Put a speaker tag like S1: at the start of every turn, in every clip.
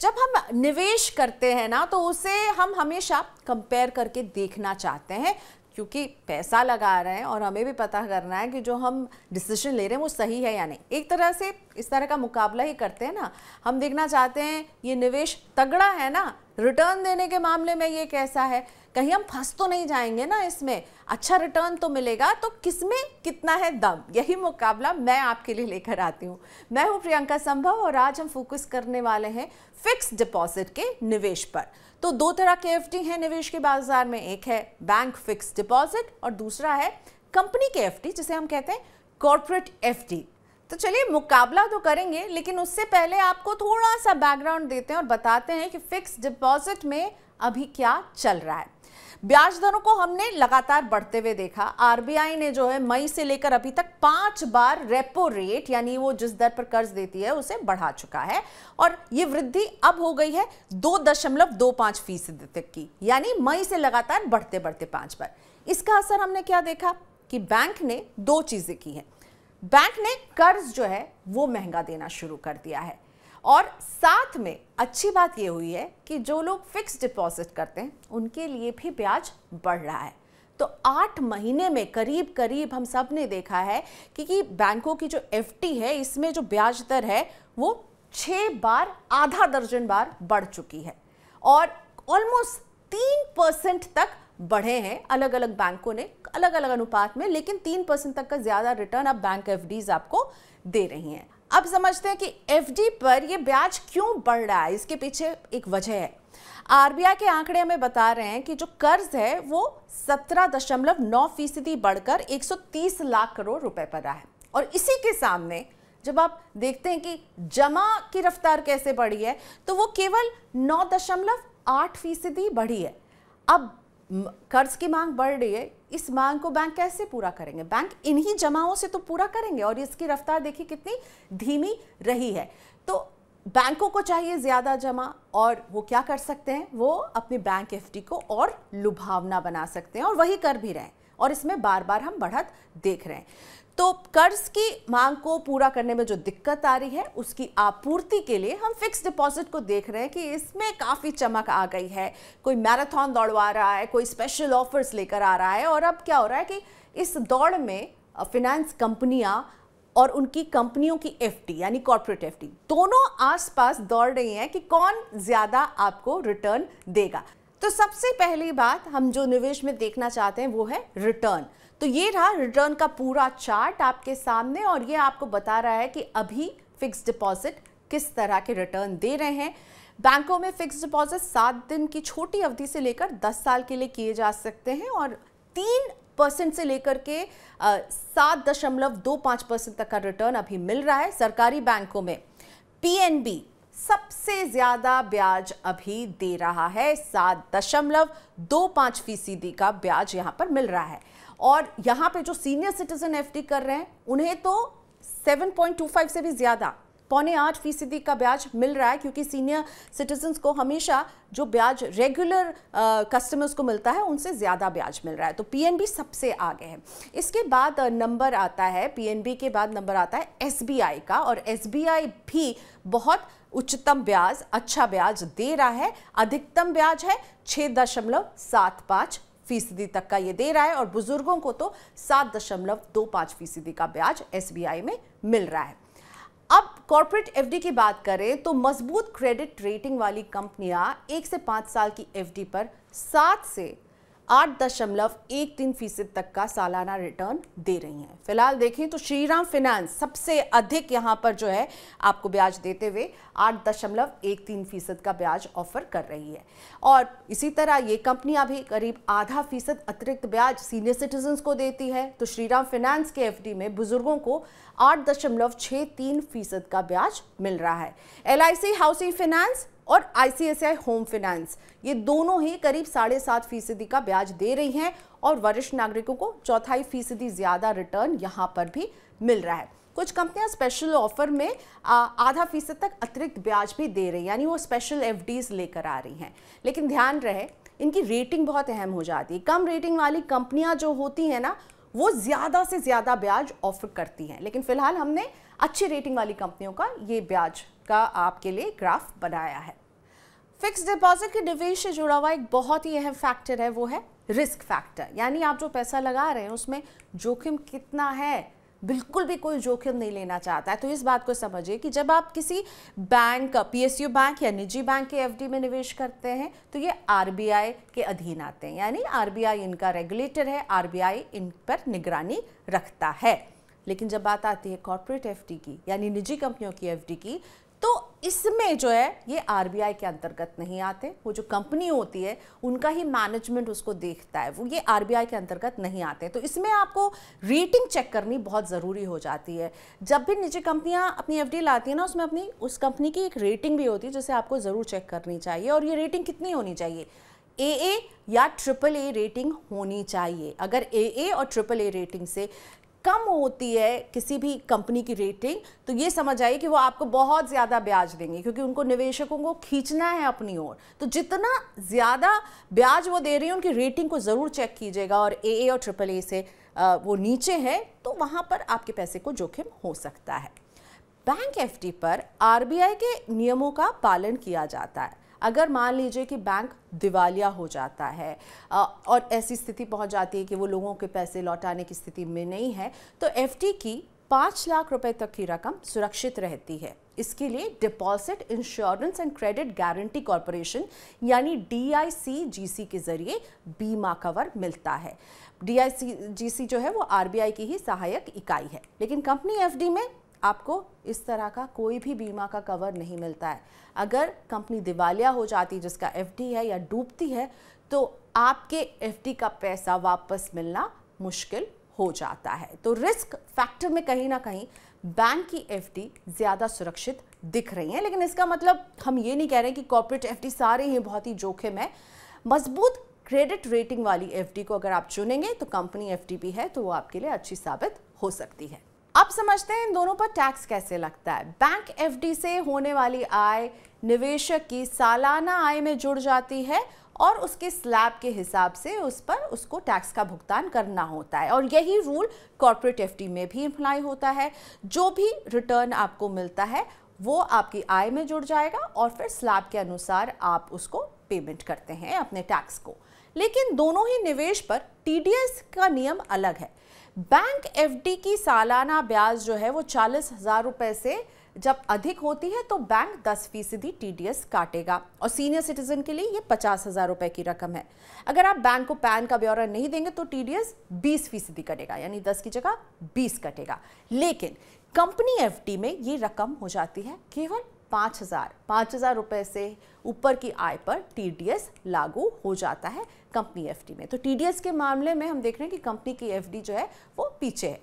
S1: जब हम निवेश करते हैं ना तो उसे हम हमेशा कंपेयर करके देखना चाहते हैं क्योंकि पैसा लगा रहे हैं और हमें भी पता करना है कि जो हम डिसीजन ले रहे हैं वो सही है या नहीं एक तरह से इस तरह का मुकाबला ही करते हैं ना हम देखना चाहते हैं ये निवेश तगड़ा है ना रिटर्न देने के मामले में ये कैसा है कहीं हम फंस तो नहीं जाएंगे ना इसमें अच्छा रिटर्न तो मिलेगा तो किसमें कितना है दम यही मुकाबला मैं आपके लिए लेकर आती हूँ मैं हूँ प्रियंका संभव और आज हम फोकस करने वाले हैं फिक्स डिपॉजिट के निवेश पर तो दो तरह के एफ हैं निवेश के बाजार में एक है बैंक फिक्स डिपॉजिट और दूसरा है कंपनी के एफ जिसे हम कहते हैं कॉरपोरेट एफ तो चलिए मुकाबला तो करेंगे लेकिन उससे पहले आपको थोड़ा सा बैकग्राउंड देते हैं और बताते हैं कि फिक्स डिपॉजिट में अभी क्या चल रहा है ब्याज दरों को हमने लगातार बढ़ते हुए देखा आरबीआई ने जो है मई से लेकर अभी तक पांच बार रेपो रेट यानी वो जिस दर पर कर्ज देती है उसे बढ़ा चुका है और ये वृद्धि अब हो गई है दो दशमलव दो पांच फीसद तक की यानी मई से लगातार बढ़ते बढ़ते पांच बार इसका असर हमने क्या देखा कि बैंक ने दो चीजें की हैं बैंक ने कर्ज जो है वो महंगा देना शुरू कर दिया है और साथ में अच्छी बात ये हुई है कि जो लोग फिक्स डिपॉजिट करते हैं उनके लिए भी ब्याज बढ़ रहा है तो आठ महीने में करीब करीब हम सब ने देखा है कि, कि बैंकों की जो एफ है इसमें जो ब्याज दर है वो छः बार आधा दर्जन बार बढ़ चुकी है और ऑलमोस्ट तीन परसेंट तक बढ़े हैं अलग अलग बैंकों ने अलग अलग अनुपात में लेकिन तीन परसेंट तक का ज़्यादा रिटर्न अब बैंक एफ आपको दे रही हैं अब समझते हैं कि एफ पर ये ब्याज क्यों बढ़ रहा है इसके पीछे एक वजह है आर के आंकड़े हमें बता रहे हैं कि जो कर्ज है वो नौ फीसदी बढ़कर तीस लाख करोड़ रुपए पर रहा है और इसी के सामने जब आप देखते हैं कि जमा की रफ्तार कैसे बढ़ी है तो वो केवल 9.8 फीसदी बढ़ी है अब कर्ज की मांग बढ़ रही है इस मांग को बैंक कैसे पूरा करेंगे बैंक इन्हीं जमाओं से तो पूरा करेंगे और इसकी रफ्तार देखिए कितनी धीमी रही है तो बैंकों को चाहिए ज़्यादा जमा और वो क्या कर सकते हैं वो अपनी बैंक एफडी को और लुभावना बना सकते हैं और वही कर भी रहे हैं और इसमें बार बार हम बढ़त देख रहे हैं तो कर्ज की मांग को पूरा करने में जो दिक्कत आ रही है उसकी आपूर्ति के लिए हम फिक्स डिपॉजिट को देख रहे हैं कि इसमें काफ़ी चमक आ गई है कोई मैराथन दौड़वा रहा है कोई स्पेशल ऑफर्स लेकर आ रहा है और अब क्या हो रहा है कि इस दौड़ में फिनेंस कंपनियां और उनकी कंपनियों की एफटी यानी कॉरपोरेट एफटी दोनों आसपास दौड़ रही हैं कि कौन ज़्यादा आपको रिटर्न देगा तो सबसे पहली बात हम जो निवेश में देखना चाहते हैं वो है रिटर्न तो ये रहा रिटर्न का पूरा चार्ट आपके सामने और ये आपको बता रहा है कि अभी फिक्स डिपॉजिट किस तरह के रिटर्न दे रहे हैं बैंकों में फिक्स डिपॉजिट सात दिन की छोटी अवधि से लेकर दस साल के लिए किए जा सकते हैं और तीन परसेंट से लेकर के सात दशमलव दो पाँच परसेंट तक का रिटर्न अभी मिल रहा है सरकारी बैंकों में पीएनबी सबसे ज़्यादा ब्याज अभी दे रहा है सात दशमलव दो पाँच फीसदी का ब्याज यहाँ पर मिल रहा है और यहाँ पे जो सीनियर सिटीजन एफडी कर रहे हैं उन्हें तो 7.25 से भी ज़्यादा पौने आठ फीसदी का ब्याज मिल रहा है क्योंकि सीनियर सिटीजन्स को हमेशा जो ब्याज रेगुलर कस्टमर्स को मिलता है उनसे ज़्यादा ब्याज मिल रहा है तो पीएनबी सबसे आगे है इसके बाद नंबर आता है पीएनबी के बाद नंबर आता है एसबीआई का और एसबीआई भी बहुत उच्चतम ब्याज अच्छा ब्याज दे रहा है अधिकतम ब्याज है छः दशमलव सात पाँच फीसदी तक का ये दे रहा है और बुजुर्गों को तो सात दशमलव दो पाँच फीसदी का ब्याज एस में मिल रहा है अब कॉरपोरेट एफडी की बात करें तो मजबूत क्रेडिट रेटिंग वाली कंपनियां एक से पाँच साल की एफडी पर सात से आठ दशमलव एक तीन फीसद तक का सालाना रिटर्न दे रही हैं फिलहाल देखें तो श्रीराम फिनेंस सबसे अधिक यहां पर जो है आपको ब्याज देते हुए आठ दशमलव एक तीन फीसद का ब्याज ऑफर कर रही है और इसी तरह ये कंपनियां भी करीब आधा फीसद अतिरिक्त ब्याज सीनियर सिटीजन को देती है तो श्रीराम फिनेंस के एफ में बुजुर्गों को आठ दशमलव छः तीन फीसद का ब्याज मिल रहा है एल हाउसिंग फिनेंस और आईसीआईसीआई होम फाइनेंस ये दोनों ही करीब साढ़े सात फीसदी का ब्याज दे रही हैं और वरिष्ठ नागरिकों को चौथाई फीसदी ज़्यादा रिटर्न यहाँ पर भी मिल रहा है कुछ कंपनियां स्पेशल ऑफर में आधा फीसद तक अतिरिक्त ब्याज भी दे रही हैं यानी वो स्पेशल एफ लेकर आ रही हैं लेकिन ध्यान रहे इनकी रेटिंग बहुत अहम हो जाती है कम रेटिंग वाली कंपनियां जो होती हैं ना वो ज़्यादा से ज़्यादा ब्याज ऑफर करती हैं लेकिन फिलहाल हमने अच्छी रेटिंग वाली कंपनियों का ये ब्याज का आपके लिए ग्राफ बनाया है फिक्स डिपॉजिट के निवेश से जुड़ा हुआ एक बहुत ही अहम फैक्टर है वो है रिस्क फैक्टर यानी आप जो पैसा लगा रहे हैं उसमें जोखिम कितना है बिल्कुल भी कोई जोखिम नहीं लेना चाहता है तो इस बात को समझिए कि जब आप किसी बैंक पीएसयू बैंक या निजी बैंक के एफडी में निवेश करते हैं तो ये आरबीआई के अधीन आते हैं यानी आरबीआई इनका रेगुलेटर है आरबीआई इन पर निगरानी रखता है लेकिन जब बात आती है कॉरपोरेट एफडी की यानी निजी कंपनियों की एफडी की इसमें जो है ये आरबीआई के अंतर्गत नहीं आते वो जो कंपनी होती है उनका ही मैनेजमेंट उसको देखता है वो ये आरबीआई के अंतर्गत नहीं आते तो इसमें आपको रेटिंग चेक करनी बहुत ज़रूरी हो जाती है जब भी निजी कंपनियां अपनी एफ लाती हैं ना उसमें अपनी उस कंपनी की एक रेटिंग भी होती है जिसे आपको ज़रूर चेक करनी चाहिए और ये रेटिंग कितनी होनी चाहिए ए ए या ट्रिपल ए रेटिंग होनी चाहिए अगर ए ए और ट्रिपल ए रेटिंग से कम होती है किसी भी कंपनी की रेटिंग तो ये समझ आइए कि वो आपको बहुत ज़्यादा ब्याज देंगे क्योंकि उनको निवेशकों को खींचना है अपनी ओर तो जितना ज़्यादा ब्याज वो दे रही है उनकी रेटिंग को ज़रूर चेक कीजिएगा और ए और ट्रिपल ए से वो नीचे है तो वहाँ पर आपके पैसे को जोखिम हो सकता है बैंक एफ पर आर के नियमों का पालन किया जाता है अगर मान लीजिए कि बैंक दिवालिया हो जाता है और ऐसी स्थिति पहुंच जाती है कि वो लोगों के पैसे लौटाने की स्थिति में नहीं है तो एफ की पाँच लाख रुपए तक की रकम सुरक्षित रहती है इसके लिए deposit insurance and credit guarantee corporation यानी डी के जरिए बीमा कवर मिलता है डी जो है वो आर की ही सहायक इकाई है लेकिन कंपनी एफ में आपको इस तरह का कोई भी बीमा का कवर नहीं मिलता है अगर कंपनी दिवालिया हो जाती जिसका एफडी है या डूबती है तो आपके एफडी का पैसा वापस मिलना मुश्किल हो जाता है तो रिस्क फैक्टर में कहीं ना कहीं बैंक की एफडी ज़्यादा सुरक्षित दिख रही है लेकिन इसका मतलब हम ये नहीं कह रहे कि कॉर्पोरेट एफडी सारे ही बहुत ही जोखिम है मजबूत क्रेडिट रेटिंग वाली एफडी को अगर आप चुनेंगे तो कंपनी एफडी भी है तो वो आपके लिए अच्छी साबित हो सकती है अब समझते हैं इन दोनों पर टैक्स कैसे लगता है बैंक एफडी से होने वाली आय निवेशक की सालाना आय में जुड़ जाती है और उसके स्लैब के हिसाब से उस पर उसको टैक्स का भुगतान करना होता है और यही रूल कॉरपोरेट एफ में भी अप्लाई होता है जो भी रिटर्न आपको मिलता है वो आपकी आय में जुड़ जाएगा और फिर स्लैब के अनुसार आप उसको पेमेंट करते हैं अपने टैक्स को लेकिन दोनों ही निवेश पर टीडीएस का नियम अलग है बैंक एफडी की सालाना ब्याज जो है वो चालीस हजार रुपए से जब अधिक होती है तो बैंक 10 फीसदी टी काटेगा और सीनियर सिटीजन के लिए ये पचास हज़ार रुपये की रकम है अगर आप बैंक को पैन का ब्यौरा नहीं देंगे तो टी डी एस बीस फीसदी कटेगा यानी 10 की जगह 20 कटेगा लेकिन कंपनी एफडी में ये रकम हो जाती है केवल पाँच हज़ार पाँच हज़ार रुपये से ऊपर की आय पर टी लागू हो जाता है कंपनी एफ में तो टीडीएस के मामले में हम देख रहे हैं कि कंपनी की एफ जो है वो पीछे है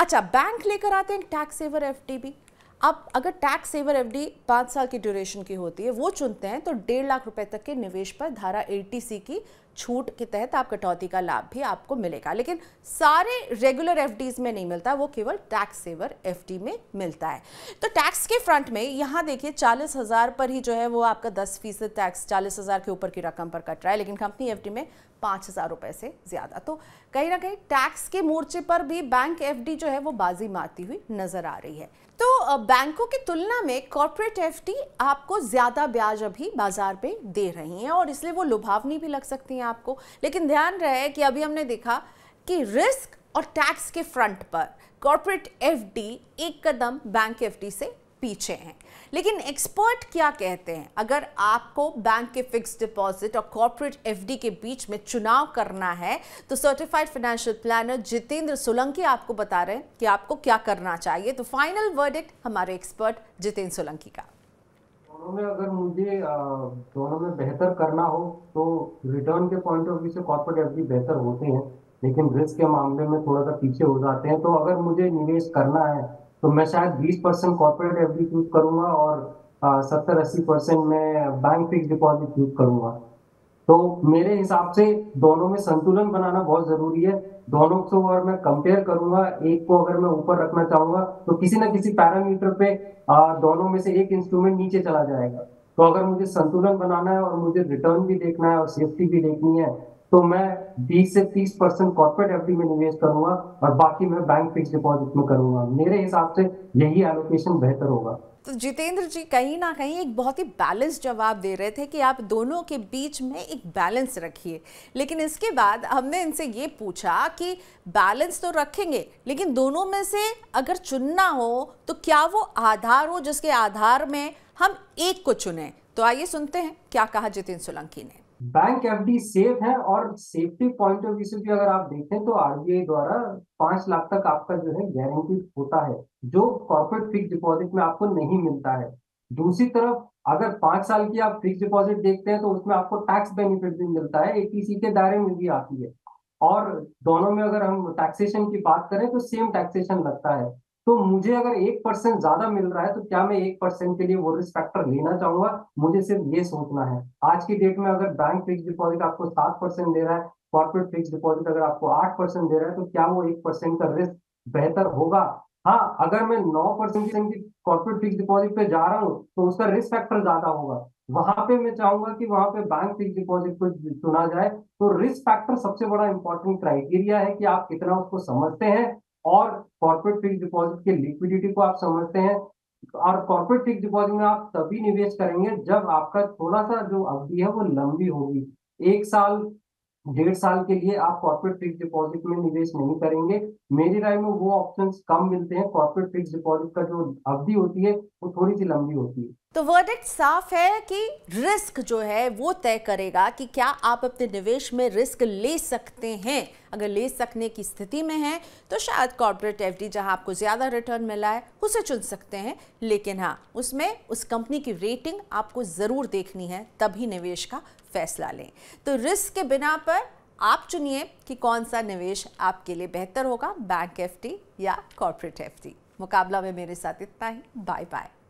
S1: अच्छा बैंक लेकर आते हैं टैक्स सेवर एफ भी आप अगर टैक्स सेवर डी पाँच साल की ड्यूरेशन की होती है वो चुनते हैं तो डेढ़ लाख रुपए तक के निवेश पर धारा ए सी की छूट के तहत आप कटौती का लाभ भी आपको मिलेगा लेकिन सारे रेगुलर एफ में नहीं मिलता वो केवल टैक्स सेवर एफ में मिलता है तो टैक्स के फ्रंट में यहाँ देखिए चालीस हज़ार पर ही जो है वो आपका दस फीसद टैक्स चालीस हज़ार के ऊपर की रकम पर कट रहा है लेकिन कंपनी एफ में पाँच हज़ार रुपये से ज़्यादा तो कहीं ना कहीं टैक्स के मोर्चे पर भी बैंक एफ जो है वो बाजी मारती हुई नज़र आ रही है तो बैंकों की तुलना में कॉरपोरेट एफ आपको ज़्यादा ब्याज अभी बाज़ार पे दे रही हैं और इसलिए वो लुभावनी भी लग सकती हैं आपको लेकिन ध्यान रहे कि अभी हमने देखा कि रिस्क और टैक्स के फ्रंट पर कॉरपोरेट एफडी एक कदम बैंक एफडी से पीछे हैं लेकिन एक्सपर्ट क्या कहते हैं अगर आपको बैंक के फिक्स डिपॉजिट और कॉरपोरेट एफडी के बीच में चुनाव करना है तो certified financial planner Jitendra Solanki आपको बता रहे हैं कि आपको क्या करना चाहिए तो फाइनल वर्डिक्ट हमारे एक्सपर्ट जितेंद्र सोलंकी का
S2: दोनों में अगर मुझे दोनों में बेहतर करना हो तो रिटर्न के पॉइंट ऑफ व्यू से कॉर्पोरेट एफ बेहतर होते हैं लेकिन रिस्क के मामले में थोड़ा सा पीछे हो जाते हैं तो अगर मुझे निवेश करना है तो मैं शायद 20 परसेंट कॉर्पोरेट एफडी यूज करूंगा और सत्तर अस्सी परसेंट मैं बैंक फिक्स डिपॉजिट यूज करूंगा तो मेरे हिसाब से दोनों में संतुलन बनाना बहुत जरूरी है दोनों को अगर मैं कंपेयर करूंगा एक को अगर मैं ऊपर रखना चाहूंगा तो किसी ना किसी पैरामीटर पे आ, दोनों में से एक इंस्ट्रूमेंट नीचे चला जाएगा तो अगर मुझे संतुलन बनाना है और मुझे रिटर्न भी देखना है और सेफ्टी भी देखनी है तो मैं 20 से 30 परसेंट कॉर्पोरेट एफ में निवेश करूंगा और बाकी मैं बैंक फिक्स डिपॉजिट में करूंगा मेरे हिसाब से यही एलोकेशन बेहतर होगा
S1: तो जितेंद्र जी कहीं ना कहीं एक बहुत ही बैलेंस जवाब दे रहे थे कि आप दोनों के बीच में एक बैलेंस रखिए लेकिन इसके बाद हमने इनसे ये पूछा कि बैलेंस तो रखेंगे लेकिन दोनों में से अगर चुनना हो तो क्या वो आधार हो जिसके आधार में हम एक को चुने तो आइए सुनते हैं क्या कहा जितेंद्र सोलंकी ने
S2: बैंक एफडी सेफ है और सेफ्टी पॉइंट ऑफ व्यू से भी अगर आप देखें तो आरबीआई द्वारा पांच लाख तक आपका जो है गारंटी होता है जो कॉर्पोरेट फिक्स डिपॉजिट में आपको नहीं मिलता है दूसरी तरफ अगर पांच साल की आप फिक्स डिपॉजिट देखते हैं तो उसमें आपको टैक्स बेनिफिट भी मिलता है एटीसी के दायरे में भी आती है और दोनों में अगर हम टैक्सेशन की बात करें तो सेम टैक्सेशन लगता है तो मुझे अगर एक परसेंट ज्यादा मिल रहा है तो क्या मैं एक परसेंट के लिए वो रिस्क फैक्टर लेना चाहूंगा मुझे सिर्फ ये सोचना है आज की डेट में अगर बैंक फिक्स डिपॉजिट आपको सात परसेंट दे रहा है कॉर्पोरेट फिक्स डिपॉजिट अगर आपको आठ परसेंट दे रहा है तो क्या वो एक परसेंट का रिस्क बेहतर होगा हाँ अगर मैं नौ परसेंट की कॉर्पोरेट फिक्स डिपॉजिट पे जा रहा हूँ तो उसका रिस्क फैक्टर ज्यादा होगा वहां पे मैं चाहूंगा कि वहां पे बैंक फिक्स डिपॉजिट को चुना जाए तो रिस्क फैक्टर सबसे बड़ा इंपॉर्टेंट क्राइटेरिया है कि आप कितना उसको समझते हैं और कॉर्पोरेट फिक्स डिपॉजिट के लिक्विडिटी को आप समझते हैं और कॉर्पोरेट फिक्स डिपॉजिट में आप तभी निवेश करेंगे जब आपका थोड़ा सा जो अवधि है वो लंबी होगी एक साल डेढ़ साल के लिए आप कॉर्पोरेट फिक्स डिपॉजिट में निवेश नहीं करेंगे मेरी राय में वो ऑप्शंस कम मिलते हैं कॉर्पोरेट फिक्स डिपॉजिट का जो अवधि होती है वो थोड़ी सी लंबी होती है
S1: तो वर्डिक्ट साफ है कि रिस्क जो है वो तय करेगा कि क्या आप अपने निवेश में रिस्क ले सकते हैं अगर ले सकने की स्थिति में हैं तो शायद कॉर्पोरेट एफ डी जहाँ आपको ज़्यादा रिटर्न मिला है उसे चुन सकते हैं लेकिन हाँ उसमें उस कंपनी की रेटिंग आपको ज़रूर देखनी है तभी निवेश का फैसला लें तो रिस्क के बिना पर आप चुनिए कि कौन सा निवेश आपके लिए बेहतर होगा बैंक एफ या कॉरपोरेट एफ मुकाबला में मेरे साथ इतना ही बाय बाय